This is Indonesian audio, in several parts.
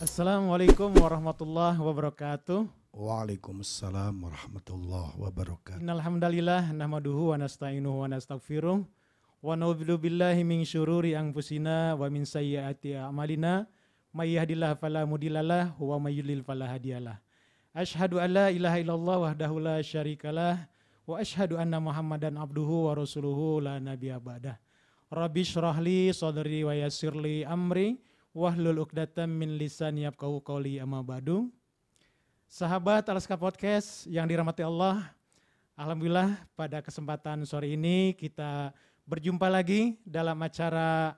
Assalamualaikum warahmatullahi wabarakatuh. Waalaikumsalam warahmatullahi wabarakatuh. Innalhamdalillah nahmaduhu wa nasta'inuhu wa nastaghfiruh wa na'udzu billahi min syururi anfusina wa min sayyiati a'malina may yahdihillahu fala mudhillalah wa may yudhlil fala hadiyalah. Asyhadu an la ilaha illallah wahdahu la syarikalah wa asyhadu anna Muhammadan abduhu wa rasuluhu la nabiyya ba'dah. Rabbi syrahli sadri wa yassirli amri wahlul uqdatam min lisan kau qawli amma ba'du. Sahabat Alaska Podcast yang dirahmati Allah, alhamdulillah pada kesempatan sore ini kita berjumpa lagi dalam acara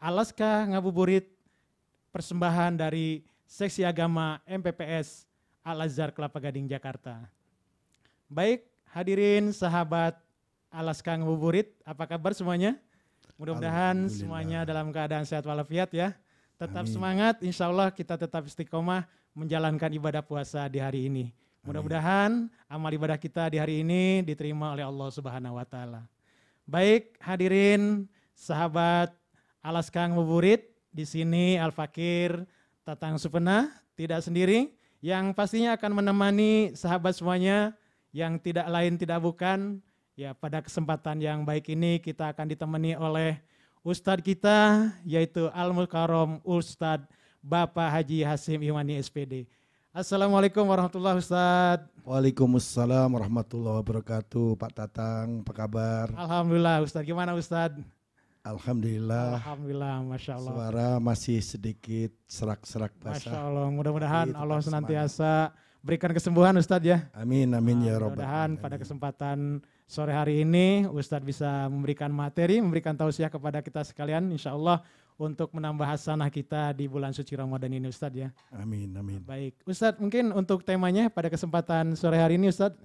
Alaska Ngabuburit persembahan dari Seksi Agama MPPS Al-Azhar Kelapa Gading Jakarta. Baik, hadirin sahabat Alaska Ngabuburit, apa kabar semuanya? Mudah-mudahan semuanya dalam keadaan sehat walafiat ya. Tetap Amin. semangat, insya Allah kita tetap istiqomah menjalankan ibadah puasa di hari ini. Mudah-mudahan amal ibadah kita di hari ini diterima oleh Allah Subhanahu wa taala. Baik, hadirin sahabat Alas Kang Muburit, di sini Al Fakir Tatang Supena tidak sendiri yang pastinya akan menemani sahabat semuanya yang tidak lain tidak bukan ya pada kesempatan yang baik ini kita akan ditemani oleh Ustadz kita yaitu Al Mukarom Ustadz Bapak Haji Hasim Imani SPD. Assalamualaikum warahmatullahi wabarakatuh. Waalaikumsalam warahmatullahi wabarakatuh. Pak Tatang, apa kabar? Alhamdulillah Ustadz. Gimana Ustadz? Alhamdulillah. Alhamdulillah, masya Allah. Suara masih sedikit serak-serak basah. Masya Allah, mudah-mudahan Allah senantiasa semangat. berikan kesembuhan Ustadz ya. Amin, amin ya Robbal. Mudah-mudahan pada kesempatan sore hari ini Ustadz bisa memberikan materi, memberikan tausiah kepada kita sekalian insya Allah untuk menambah hasanah kita di bulan suci Ramadan ini Ustadz ya. Amin, amin. Baik, Ustadz mungkin untuk temanya pada kesempatan sore hari ini Ustadz.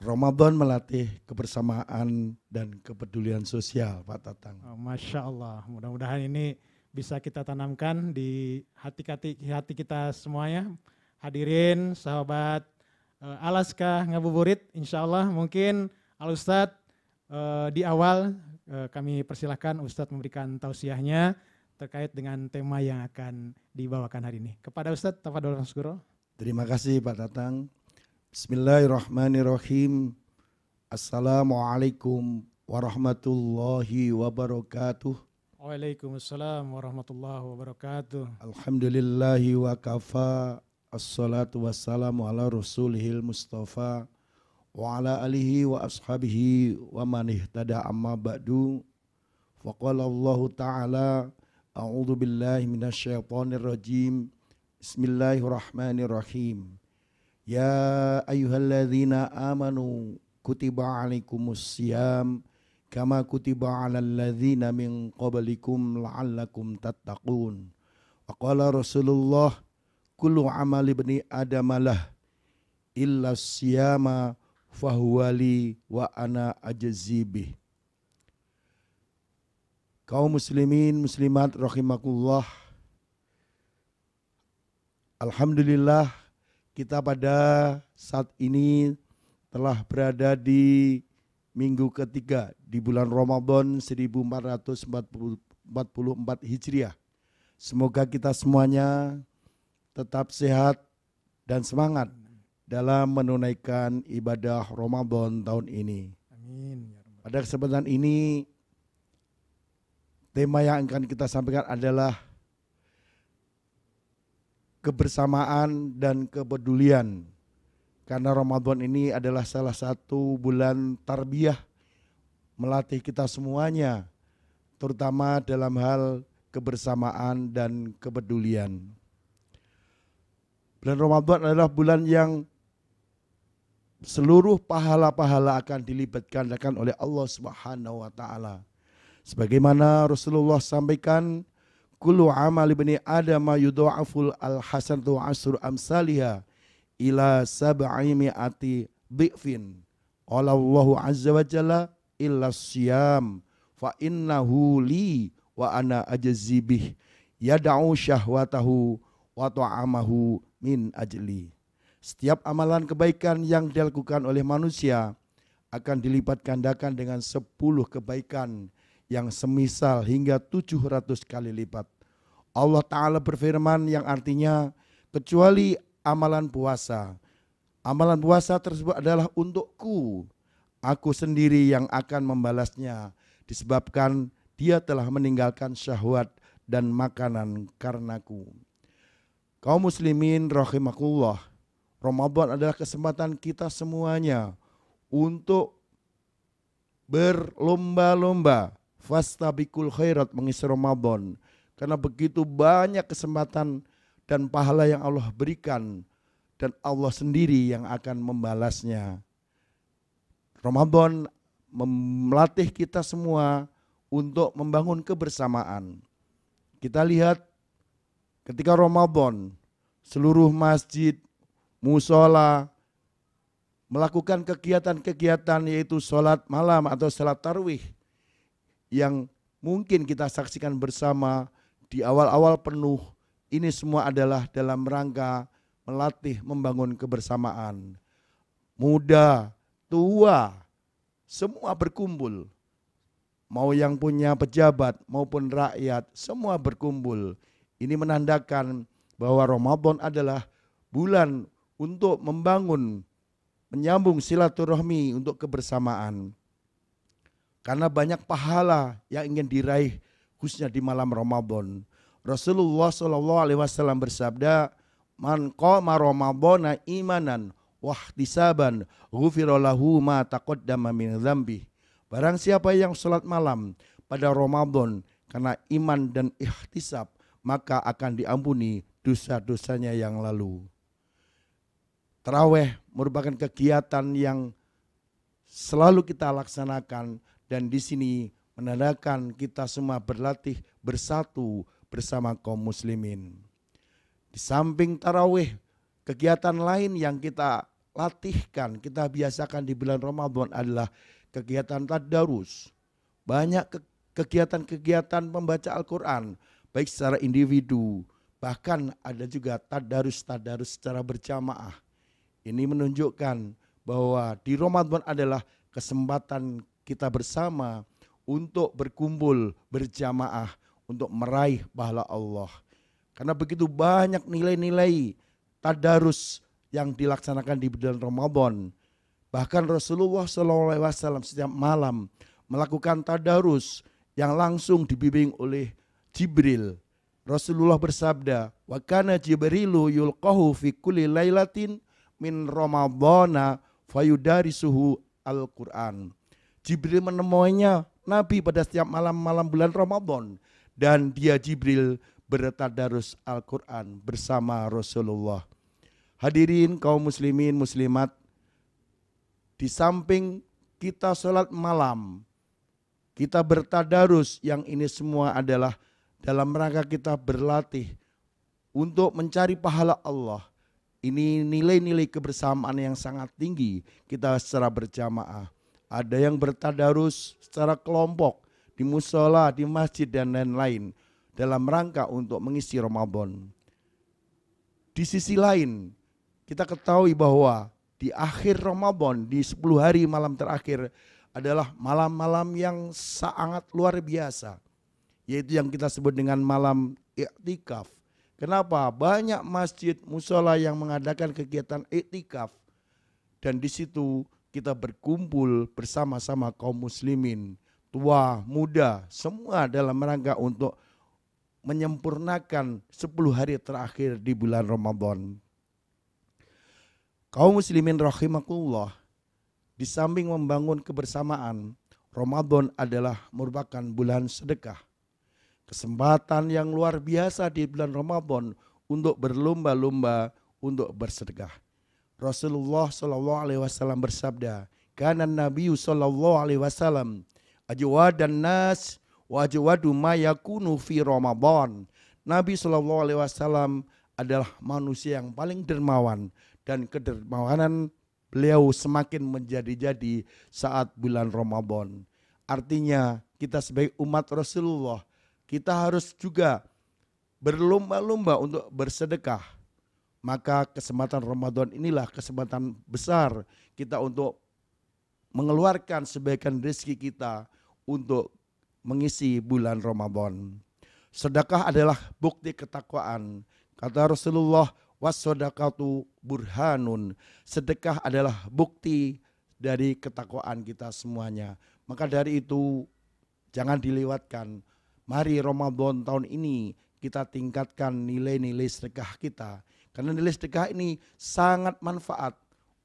Ramadan melatih kebersamaan dan kepedulian sosial Pak Tatang. Oh, Masya Allah, mudah-mudahan ini bisa kita tanamkan di hati-hati hati kita semuanya. Hadirin, sahabat uh, Alaska ngabuburit insya Allah mungkin Al Ustadz uh, eh, di awal uh, kami persilahkan Ustadz memberikan tausiahnya terkait dengan tema yang akan dibawakan hari ini. Kepada Ustadz Tafadol Nasguro. Terima kasih Pak Tatang. Bismillahirrahmanirrahim. Assalamualaikum warahmatullahi wabarakatuh. Waalaikumsalam warahmatullahi wabarakatuh. Alhamdulillahi wa kafa Assalatu wassalamu ala rasulihil mustafa wa ala alihi wa ashabihi wa man ihtada amma ba'du faqala Allah ta'ala a'udzu billahi minasyaitonir rajim bismillahirrahmanirrahim ya ayyuhalladzina amanu kutiba alaikumus siyam kama kutiba alal ladzina min qablikum la'allakum tattaqun Aqala Rasulullah kullu amali bani adamalah illa siyama fahuwali wa ana ajazibih. Kaum muslimin muslimat rahimakullah. Alhamdulillah kita pada saat ini telah berada di minggu ketiga di bulan Ramadan 1444 Hijriah. Semoga kita semuanya tetap sehat dan semangat dalam menunaikan ibadah Ramadan tahun ini. Amin. Ya Pada kesempatan ini tema yang akan kita sampaikan adalah kebersamaan dan kepedulian. Karena Ramadan ini adalah salah satu bulan tarbiyah melatih kita semuanya terutama dalam hal kebersamaan dan kepedulian. Bulan Ramadan adalah bulan yang seluruh pahala-pahala akan dilipat oleh Allah Subhanahu wa taala. Sebagaimana Rasulullah sampaikan, kullu amal ibni adam yudha'aful al hasanatu asru amsalihah ila sab'i mi'ati dhi'fin. Allahu azza wa jalla illa siyam fa innahu li wa ana ajzi bih yad'u syahwatahu wa ta'amahu min ajli. Setiap amalan kebaikan yang dilakukan oleh manusia akan dilipat gandakan dengan 10 kebaikan yang semisal hingga 700 kali lipat. Allah Ta'ala berfirman yang artinya kecuali amalan puasa. Amalan puasa tersebut adalah untukku. Aku sendiri yang akan membalasnya disebabkan dia telah meninggalkan syahwat dan makanan karenaku. Kaum muslimin rahimakullah. Ramadan adalah kesempatan kita semuanya untuk berlomba-lomba fastabikul khairat mengisi Ramadan. Karena begitu banyak kesempatan dan pahala yang Allah berikan dan Allah sendiri yang akan membalasnya. Ramadan melatih kita semua untuk membangun kebersamaan. Kita lihat ketika Ramadan seluruh masjid, musola melakukan kegiatan-kegiatan yaitu sholat malam atau sholat tarwih yang mungkin kita saksikan bersama di awal-awal penuh ini semua adalah dalam rangka melatih membangun kebersamaan. Muda, tua, semua berkumpul. Mau yang punya pejabat maupun rakyat, semua berkumpul. Ini menandakan bahwa Ramadan adalah bulan untuk membangun, menyambung silaturahmi untuk kebersamaan. Karena banyak pahala yang ingin diraih khususnya di malam Ramadan. Rasulullah Shallallahu Alaihi Wasallam bersabda, "Man qama Ramadana imanan wahtisaban ghufirallahu ma taqaddama min zambi." Barang siapa yang sholat malam pada Ramadan karena iman dan ikhtisab, maka akan diampuni dosa-dosanya yang lalu. Traweh merupakan kegiatan yang selalu kita laksanakan dan di sini menandakan kita semua berlatih bersatu bersama kaum muslimin. Di samping tarawih, kegiatan lain yang kita latihkan, kita biasakan di bulan Ramadan adalah kegiatan tadarus. Banyak kegiatan-kegiatan membaca Al-Quran, baik secara individu, bahkan ada juga tadarus-tadarus secara berjamaah. Ini menunjukkan bahwa di Ramadan adalah kesempatan kita bersama untuk berkumpul berjamaah untuk meraih pahala Allah. Karena begitu banyak nilai-nilai tadarus yang dilaksanakan di bulan Ramadan. Bahkan Rasulullah SAW setiap malam melakukan tadarus yang langsung dibimbing oleh Jibril. Rasulullah bersabda, "Wa kana Jibrilu yulqahu fi kulli lailatin min Ramadhana fayudarisuhu Al-Qur'an." Jibril menemuinya Nabi pada setiap malam-malam bulan Ramadan dan dia Jibril bertadarus Al-Qur'an bersama Rasulullah. Hadirin kaum muslimin muslimat, di samping kita sholat malam, kita bertadarus yang ini semua adalah dalam rangka kita berlatih untuk mencari pahala Allah. Ini nilai-nilai kebersamaan yang sangat tinggi kita secara berjamaah. Ada yang bertadarus secara kelompok di musola, di masjid dan lain-lain dalam rangka untuk mengisi Ramadan. Di sisi lain, kita ketahui bahwa di akhir Ramadan, di 10 hari malam terakhir adalah malam-malam yang sangat luar biasa yaitu yang kita sebut dengan malam iktikaf. Kenapa? Banyak masjid, musola yang mengadakan kegiatan iktikaf dan di situ kita berkumpul bersama-sama kaum muslimin, tua, muda, semua dalam rangka untuk menyempurnakan 10 hari terakhir di bulan Ramadan. Kaum muslimin rahimakumullah, di samping membangun kebersamaan, Ramadan adalah merupakan bulan sedekah kesempatan yang luar biasa di bulan Ramadan untuk berlomba-lomba untuk bersedekah. Rasulullah Shallallahu Alaihi Wasallam bersabda, karena Nabi Shallallahu Alaihi Wasallam dan nas wa ajwadu ma fi Ramadan. Nabi Shallallahu Alaihi Wasallam adalah manusia yang paling dermawan dan kedermawanan beliau semakin menjadi-jadi saat bulan Ramadan. Artinya kita sebagai umat Rasulullah kita harus juga berlomba-lomba untuk bersedekah. Maka kesempatan Ramadan inilah kesempatan besar kita untuk mengeluarkan sebagian rezeki kita untuk mengisi bulan Ramadan. Sedekah adalah bukti ketakwaan. Kata Rasulullah, wasodakatu burhanun. Sedekah adalah bukti dari ketakwaan kita semuanya. Maka dari itu jangan dilewatkan Mari Ramadan tahun ini kita tingkatkan nilai-nilai sedekah kita. Karena nilai sedekah ini sangat manfaat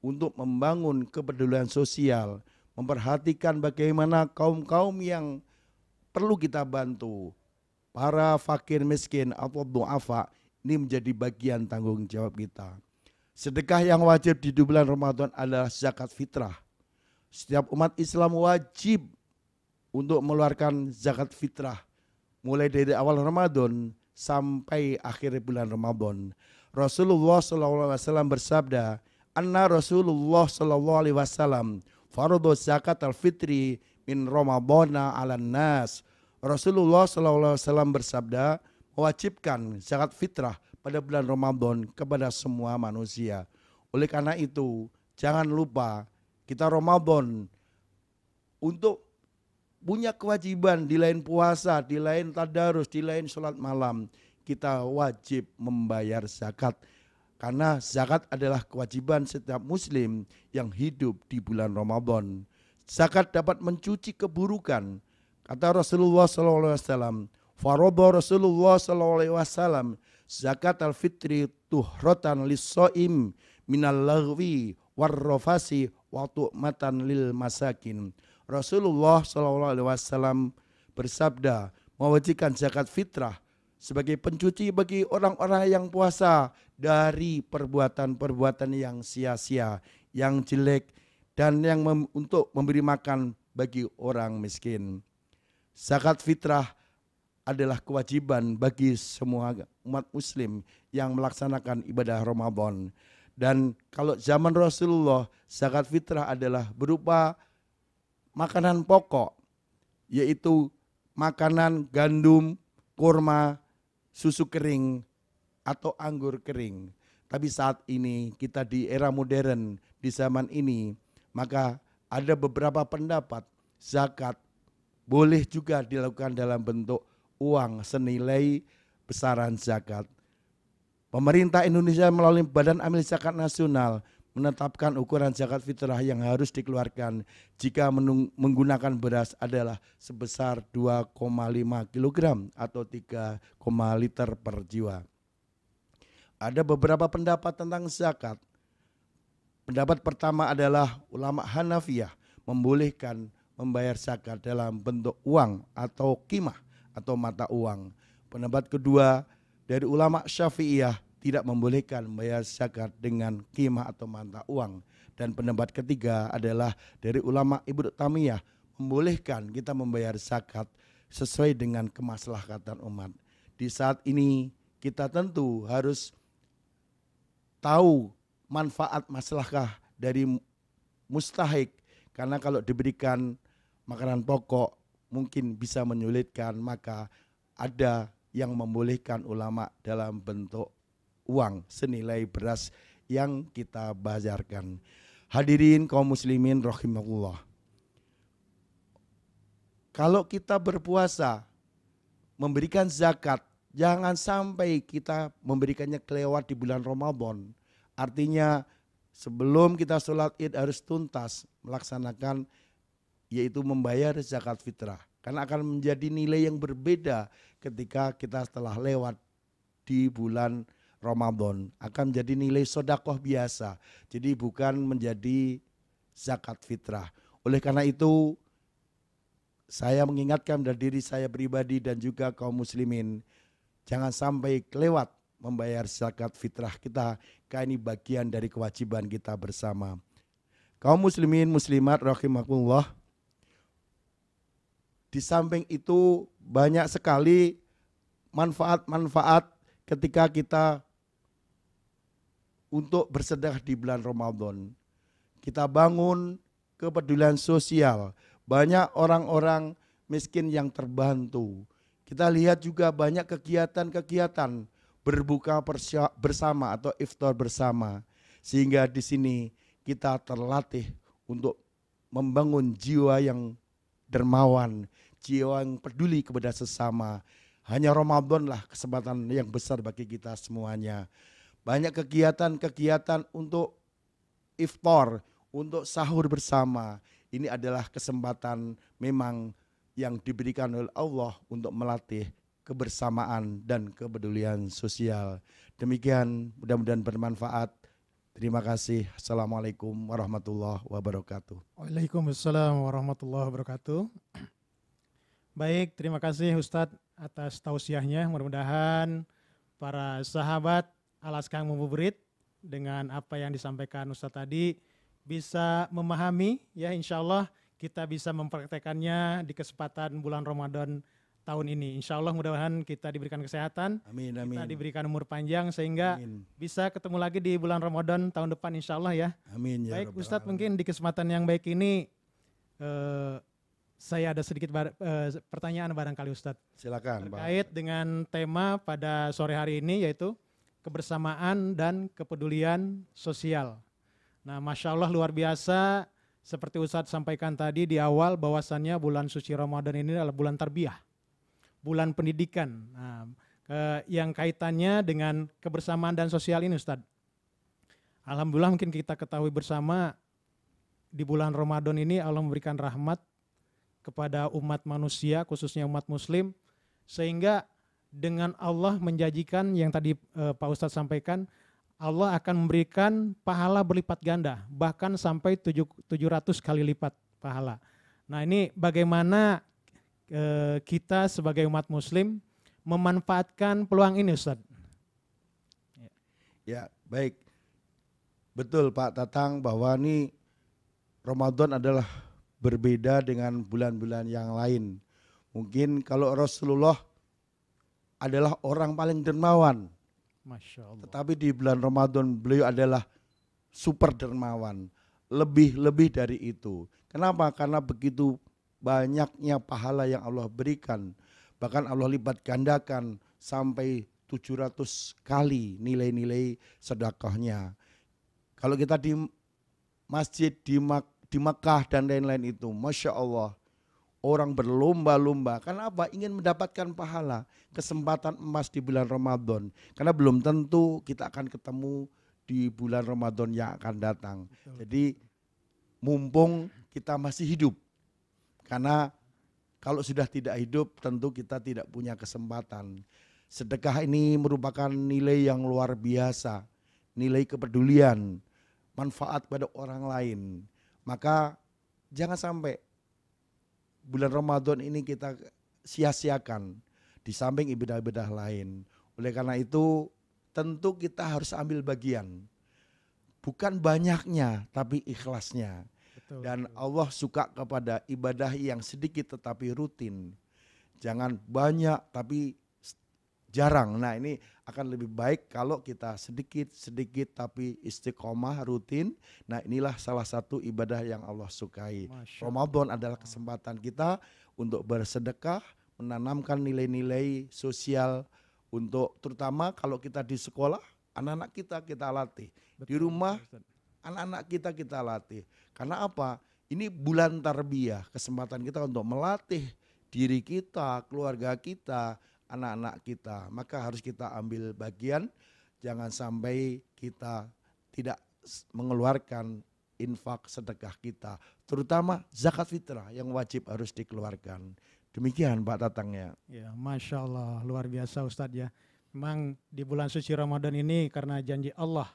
untuk membangun kepedulian sosial, memperhatikan bagaimana kaum-kaum yang perlu kita bantu. Para fakir miskin atau du'afa ini menjadi bagian tanggung jawab kita. Sedekah yang wajib di bulan Ramadan adalah zakat fitrah. Setiap umat Islam wajib untuk meluarkan zakat fitrah mulai dari awal Ramadan sampai akhir bulan Ramadan. Rasulullah SAW bersabda, Anna Rasulullah SAW fardu zakat al-fitri min Ramadana ala nas. Rasulullah SAW bersabda, mewajibkan zakat fitrah pada bulan Ramadan kepada semua manusia. Oleh karena itu, jangan lupa kita Ramadan untuk punya kewajiban di lain puasa, di lain tadarus, di lain sholat malam. Kita wajib membayar zakat. Karena zakat adalah kewajiban setiap muslim yang hidup di bulan Ramadan. Zakat dapat mencuci keburukan. Kata Rasulullah SAW, Farobo Rasulullah SAW, zakat al-fitri tuhrotan lisso'im minal lagwi warrofasi matan lil masakin. Rasulullah SAW bersabda mewajibkan zakat fitrah sebagai pencuci bagi orang-orang yang puasa dari perbuatan-perbuatan yang sia-sia, yang jelek dan yang mem untuk memberi makan bagi orang miskin. Zakat fitrah adalah kewajiban bagi semua umat muslim yang melaksanakan ibadah Ramadan. Dan kalau zaman Rasulullah, zakat fitrah adalah berupa makanan pokok, yaitu makanan gandum, kurma, susu kering, atau anggur kering. Tapi saat ini kita di era modern, di zaman ini, maka ada beberapa pendapat zakat boleh juga dilakukan dalam bentuk uang senilai besaran zakat. Pemerintah Indonesia melalui Badan Amil Zakat Nasional menetapkan ukuran zakat fitrah yang harus dikeluarkan jika menggunakan beras adalah sebesar 2,5 kg atau 3, liter per jiwa. Ada beberapa pendapat tentang zakat. Pendapat pertama adalah ulama Hanafiyah membolehkan membayar zakat dalam bentuk uang atau kimah atau mata uang. Pendapat kedua dari ulama Syafi'iyah tidak membolehkan membayar zakat dengan kimah atau mata uang. Dan pendapat ketiga adalah dari ulama Ibnu Tamiyah membolehkan kita membayar zakat sesuai dengan kemaslahatan umat. Di saat ini kita tentu harus tahu manfaat maslahah dari mustahik karena kalau diberikan makanan pokok mungkin bisa menyulitkan maka ada yang membolehkan ulama dalam bentuk uang senilai beras yang kita bazarkan. Hadirin kaum muslimin rahimahullah. Kalau kita berpuasa, memberikan zakat, jangan sampai kita memberikannya kelewat di bulan Ramadan. Artinya sebelum kita sholat id harus tuntas melaksanakan yaitu membayar zakat fitrah. Karena akan menjadi nilai yang berbeda ketika kita setelah lewat di bulan Ramadan akan menjadi nilai sodakoh biasa. Jadi bukan menjadi zakat fitrah. Oleh karena itu saya mengingatkan dari diri saya pribadi dan juga kaum muslimin jangan sampai kelewat membayar zakat fitrah kita karena ini bagian dari kewajiban kita bersama. Kaum muslimin muslimat rahimakumullah di samping itu banyak sekali manfaat-manfaat ketika kita untuk bersedekah di bulan Ramadan. Kita bangun kepedulian sosial. Banyak orang-orang miskin yang terbantu. Kita lihat juga banyak kegiatan-kegiatan berbuka bersama atau iftar bersama. Sehingga di sini kita terlatih untuk membangun jiwa yang dermawan, jiwa yang peduli kepada sesama. Hanya Ramadan lah kesempatan yang besar bagi kita semuanya. Banyak kegiatan-kegiatan untuk iftar, untuk sahur bersama. Ini adalah kesempatan memang yang diberikan oleh Allah untuk melatih kebersamaan dan kepedulian sosial. Demikian mudah-mudahan bermanfaat. Terima kasih. Assalamualaikum warahmatullahi wabarakatuh. Waalaikumsalam warahmatullahi wabarakatuh. Baik, terima kasih Ustadz atas tausiahnya. Mudah-mudahan para sahabat alas Kang Muburit dengan apa yang disampaikan Ustadz tadi bisa memahami ya insya Allah kita bisa mempraktekannya di kesempatan bulan Ramadan tahun ini. Insya Allah mudah-mudahan kita diberikan kesehatan, amin, amin. kita diberikan umur panjang sehingga amin. bisa ketemu lagi di bulan Ramadan tahun depan insya Allah ya. Amin. Ya baik Ustadz mungkin di kesempatan yang baik ini eh, saya ada sedikit bar, eh, pertanyaan barangkali Ustadz. Silakan. Terkait Pak. dengan tema pada sore hari ini yaitu kebersamaan dan kepedulian sosial. Nah, masya Allah luar biasa. Seperti Ustadz sampaikan tadi di awal bahwasannya bulan suci Ramadan ini adalah bulan terbiah, bulan pendidikan. Nah, ke, yang kaitannya dengan kebersamaan dan sosial ini Ustaz. Alhamdulillah mungkin kita ketahui bersama di bulan Ramadan ini Allah memberikan rahmat kepada umat manusia khususnya umat muslim sehingga dengan Allah menjanjikan yang tadi eh, Pak Ustadz sampaikan, Allah akan memberikan pahala berlipat ganda, bahkan sampai tujuh 700 kali lipat pahala. Nah ini bagaimana eh, kita sebagai umat muslim memanfaatkan peluang ini Ustadz? Ya baik, betul Pak Tatang bahwa ini Ramadan adalah berbeda dengan bulan-bulan yang lain. Mungkin kalau Rasulullah adalah orang paling dermawan. Masya Allah. Tetapi di bulan Ramadan beliau adalah super dermawan. Lebih-lebih dari itu. Kenapa? Karena begitu banyaknya pahala yang Allah berikan. Bahkan Allah lipat gandakan sampai 700 kali nilai-nilai sedekahnya. Kalau kita di masjid, di, Mak di Mekah dan lain-lain itu, Masya Allah Orang berlomba-lomba. Karena apa? Ingin mendapatkan pahala. Kesempatan emas di bulan Ramadan. Karena belum tentu kita akan ketemu di bulan Ramadan yang akan datang. Betul. Jadi mumpung kita masih hidup. Karena kalau sudah tidak hidup tentu kita tidak punya kesempatan. Sedekah ini merupakan nilai yang luar biasa. Nilai kepedulian, manfaat pada orang lain. Maka jangan sampai bulan Ramadan ini kita sia-siakan di samping ibadah-ibadah lain. Oleh karena itu tentu kita harus ambil bagian. Bukan banyaknya tapi ikhlasnya. Betul, Dan betul. Allah suka kepada ibadah yang sedikit tetapi rutin. Jangan banyak tapi jarang. Nah ini akan lebih baik kalau kita sedikit-sedikit tapi istiqomah rutin. Nah inilah salah satu ibadah yang Allah sukai. Masya Ramadan adalah kesempatan kita untuk bersedekah, menanamkan nilai-nilai sosial untuk terutama kalau kita di sekolah, anak-anak kita kita latih. Betul, di rumah anak-anak kita kita latih. Karena apa? Ini bulan tarbiyah, kesempatan kita untuk melatih diri kita, keluarga kita, anak-anak kita. Maka harus kita ambil bagian, jangan sampai kita tidak mengeluarkan infak sedekah kita, terutama zakat fitrah yang wajib harus dikeluarkan. Demikian Pak Tatang ya. Ya, Masya Allah, luar biasa Ustadz ya. Memang di bulan suci Ramadan ini karena janji Allah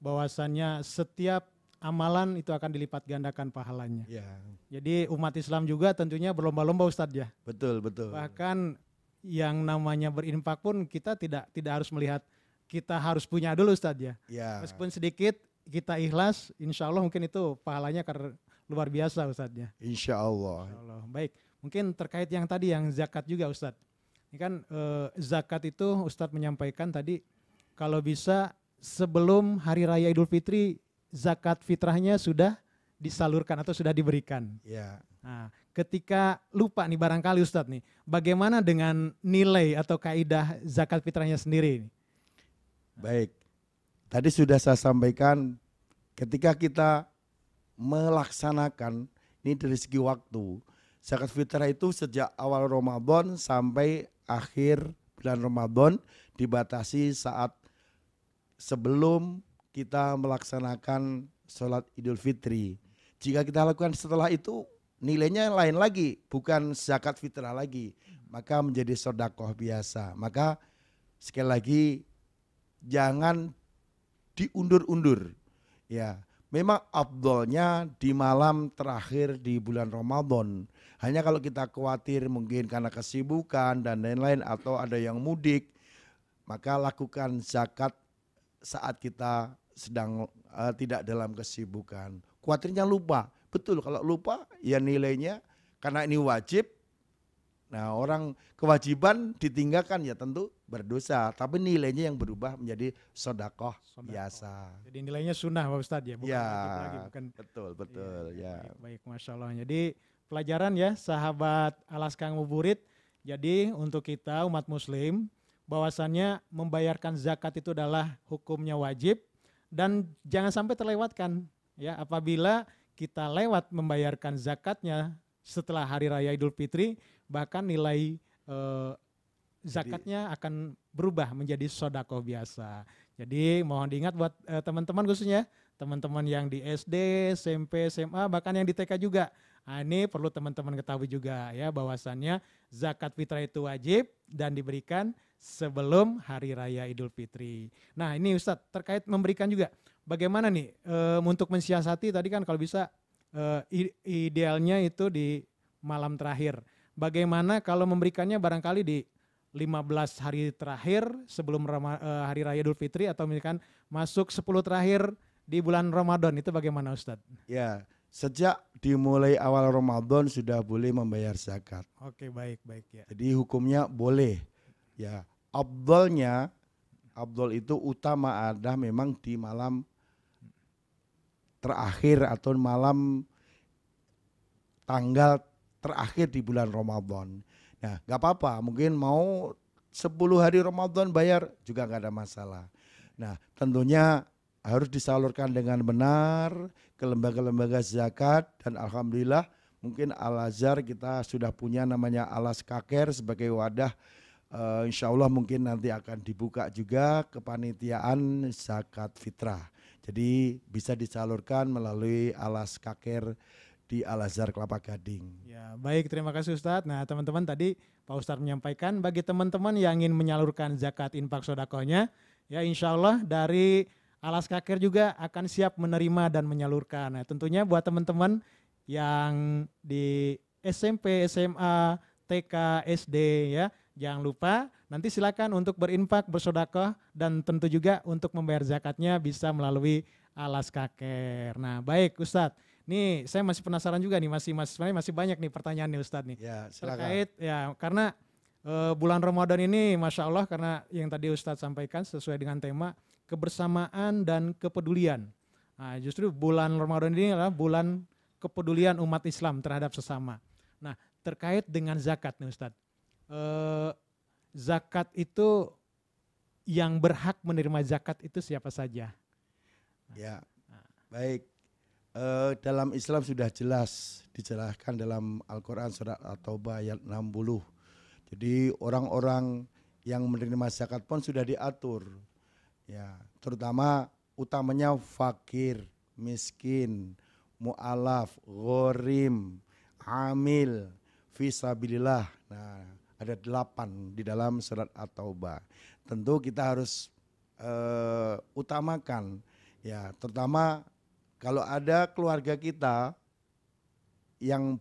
bahwasannya setiap amalan itu akan dilipat gandakan pahalanya. Ya. Jadi umat Islam juga tentunya berlomba-lomba Ustadz ya. Betul, betul. Bahkan yang namanya berinfak pun kita tidak tidak harus melihat kita harus punya dulu ustadz ya. ya. Meskipun sedikit kita ikhlas, insya Allah mungkin itu pahalanya akan luar biasa ustadz ya. Insya Allah. Insya Allah. Baik, mungkin terkait yang tadi yang zakat juga ustadz Ini kan e, zakat itu ustadz menyampaikan tadi kalau bisa sebelum hari raya Idul Fitri zakat fitrahnya sudah disalurkan atau sudah diberikan. Ya. Nah, ketika lupa nih barangkali Ustadz nih, bagaimana dengan nilai atau kaidah zakat fitrahnya sendiri? ini Baik, tadi sudah saya sampaikan ketika kita melaksanakan ini dari segi waktu, zakat fitrah itu sejak awal Ramadan sampai akhir bulan Ramadan dibatasi saat sebelum kita melaksanakan sholat idul fitri. Jika kita lakukan setelah itu nilainya lain lagi, bukan zakat fitrah lagi, maka menjadi sodakoh biasa. Maka sekali lagi jangan diundur-undur. Ya, memang abdolnya di malam terakhir di bulan Ramadan. Hanya kalau kita khawatir mungkin karena kesibukan dan lain-lain atau ada yang mudik, maka lakukan zakat saat kita sedang uh, tidak dalam kesibukan. Khawatirnya lupa, Betul kalau lupa ya nilainya karena ini wajib. Nah orang kewajiban ditinggalkan ya tentu berdosa. Tapi nilainya yang berubah menjadi sodakoh, sodakoh. biasa. Jadi nilainya sunnah Pak Ustadz ya? Bukan ya lagi, bukan, betul, iya, betul. Ya, ya. Baik, baik, Masya Allah. Jadi pelajaran ya sahabat alas kang muburit. Jadi untuk kita umat muslim bahwasannya membayarkan zakat itu adalah hukumnya wajib dan jangan sampai terlewatkan ya apabila kita lewat membayarkan zakatnya setelah hari raya Idul Fitri, bahkan nilai eh, zakatnya Jadi, akan berubah menjadi sodako biasa. Jadi mohon diingat buat eh, teman-teman khususnya teman-teman yang di SD, SMP, SMA, bahkan yang di TK juga. Nah, ini perlu teman-teman ketahui juga ya bahwasannya zakat fitrah itu wajib dan diberikan sebelum hari raya Idul Fitri. Nah, ini Ustadz terkait memberikan juga bagaimana nih uh, untuk mensiasati tadi kan kalau bisa uh, idealnya itu di malam terakhir. Bagaimana kalau memberikannya barangkali di 15 hari terakhir sebelum Rama, uh, eh, hari raya Idul Fitri atau misalkan masuk 10 terakhir di bulan Ramadan itu bagaimana Ustadz? Ya, sejak dimulai awal Ramadan sudah boleh membayar zakat. Oke, baik, baik ya. Jadi hukumnya boleh. Ya, abdolnya, abdul itu utama ada memang di malam terakhir atau malam tanggal terakhir di bulan Ramadan. Nah, nggak apa-apa, mungkin mau 10 hari Ramadan bayar juga nggak ada masalah. Nah, tentunya harus disalurkan dengan benar ke lembaga-lembaga zakat dan alhamdulillah mungkin Al Azhar kita sudah punya namanya Alas Kaker sebagai wadah uh, insya Allah mungkin nanti akan dibuka juga kepanitiaan zakat fitrah. Jadi bisa disalurkan melalui alas kaker di Al Azhar Kelapa Gading. Ya, baik terima kasih Ustadz. Nah, teman-teman tadi Pak Ustadz menyampaikan bagi teman-teman yang ingin menyalurkan zakat infak sodakonya, ya insya Allah dari Alas Kaker juga akan siap menerima dan menyalurkan. Nah, tentunya buat teman-teman yang di SMP, SMA, TK, SD ya, Jangan lupa nanti silakan untuk berinfak, bersodakoh, dan tentu juga untuk membayar zakatnya bisa melalui alas kaker. Nah baik Ustadz, nih saya masih penasaran juga nih, masih masih masih banyak nih pertanyaan nih Ustadz nih. Ya, silakan. Terkait ya karena e, bulan Ramadan ini Masya Allah karena yang tadi Ustadz sampaikan sesuai dengan tema kebersamaan dan kepedulian. Nah, justru bulan Ramadan ini adalah bulan kepedulian umat Islam terhadap sesama. Nah terkait dengan zakat nih Ustadz eh, zakat itu yang berhak menerima zakat itu siapa saja? Nah. Ya, baik. E, dalam Islam sudah jelas dijelaskan dalam Al-Quran surat At-Taubah ayat 60. Jadi orang-orang yang menerima zakat pun sudah diatur. Ya, terutama utamanya fakir, miskin, mu'alaf, gorim, amil, visabilillah. Nah, ada delapan di dalam surat At-Taubah. Tentu kita harus uh, utamakan ya, terutama kalau ada keluarga kita yang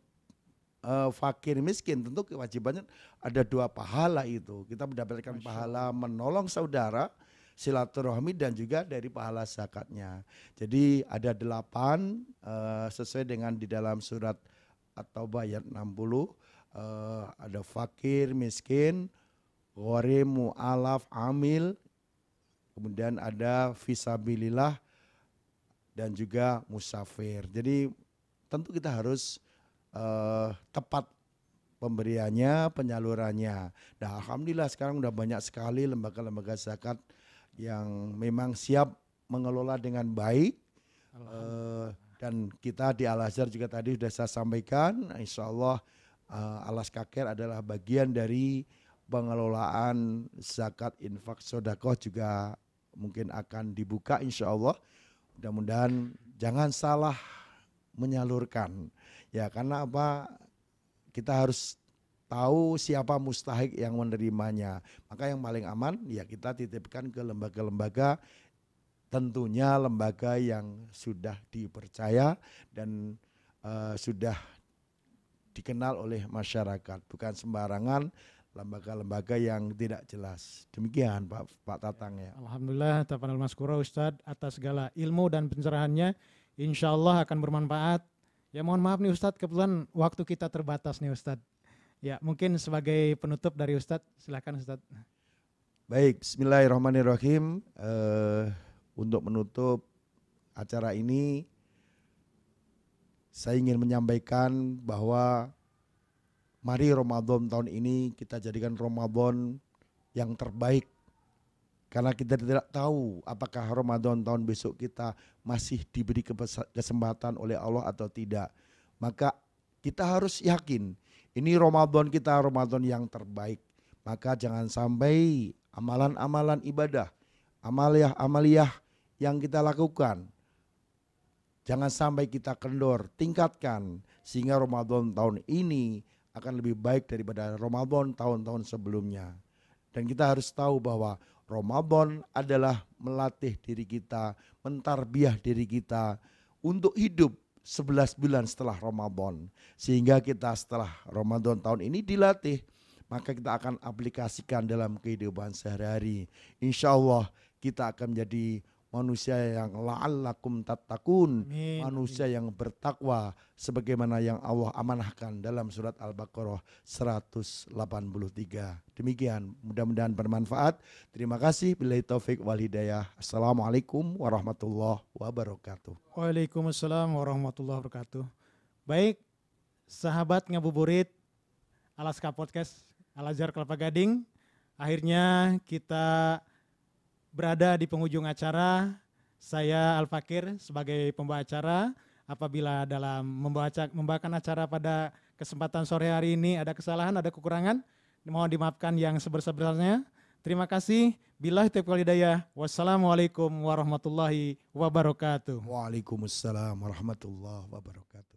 uh, fakir miskin, tentu kewajibannya ada dua pahala itu. Kita mendapatkan pahala menolong saudara, silaturahmi dan juga dari pahala zakatnya. Jadi ada delapan uh, sesuai dengan di dalam surat At-Taubah ayat 60 uh, ada fakir, miskin, ghorim, mu'alaf, amil, kemudian ada visabilillah dan juga musafir. Jadi tentu kita harus uh, tepat pemberiannya, penyalurannya. Nah Alhamdulillah sekarang udah banyak sekali lembaga-lembaga zakat yang memang siap mengelola dengan baik. Uh, dan kita di Al-Azhar juga tadi sudah saya sampaikan, insya Allah uh, alas kaker adalah bagian dari pengelolaan zakat infak sodakoh juga mungkin akan dibuka insya Allah. Mudah-mudahan jangan salah menyalurkan. Ya karena apa kita harus tahu siapa mustahik yang menerimanya. Maka yang paling aman ya kita titipkan ke lembaga-lembaga tentunya lembaga yang sudah dipercaya dan uh, sudah dikenal oleh masyarakat, bukan sembarangan lembaga-lembaga yang tidak jelas. Demikian Pak Pak Tatang ya. Alhamdulillah tapanal maskura Ustadz atas segala ilmu dan pencerahannya insya Allah akan bermanfaat. Ya mohon maaf nih Ustadz kebetulan waktu kita terbatas nih Ustadz. Ya mungkin sebagai penutup dari Ustadz silahkan Ustadz. Baik Bismillahirrahmanirrahim. Uh, untuk menutup acara ini saya ingin menyampaikan bahwa mari Ramadan tahun ini kita jadikan Ramadan yang terbaik. Karena kita tidak tahu apakah Ramadan tahun besok kita masih diberi kesempatan oleh Allah atau tidak. Maka kita harus yakin ini Ramadan kita Ramadan yang terbaik. Maka jangan sampai amalan-amalan ibadah, amaliah-amaliah yang kita lakukan Jangan sampai kita kendor, tingkatkan sehingga Ramadan tahun ini akan lebih baik daripada Ramadan tahun-tahun sebelumnya. Dan kita harus tahu bahwa Ramadan adalah melatih diri kita, mentarbiah diri kita untuk hidup 11 bulan setelah Ramadan. Sehingga kita setelah Ramadan tahun ini dilatih, maka kita akan aplikasikan dalam kehidupan sehari-hari. Insya Allah kita akan menjadi manusia yang la'allakum tattaqun, manusia yang bertakwa sebagaimana yang Allah amanahkan dalam surat Al-Baqarah 183. Demikian, mudah-mudahan bermanfaat. Terima kasih bila taufik wal hidayah. Assalamualaikum warahmatullahi wabarakatuh. Waalaikumsalam warahmatullahi wabarakatuh. Baik, sahabat ngabuburit Alaska Podcast alazhar Kelapa Gading. Akhirnya kita berada di penghujung acara. Saya Al Fakir sebagai pembawa acara. Apabila dalam membaca, membawakan acara pada kesempatan sore hari ini ada kesalahan, ada kekurangan, mohon dimaafkan yang sebesar-besarnya. Terima kasih. Bila taufiq hidayah. Wassalamualaikum warahmatullahi wabarakatuh. Waalaikumsalam warahmatullahi wabarakatuh.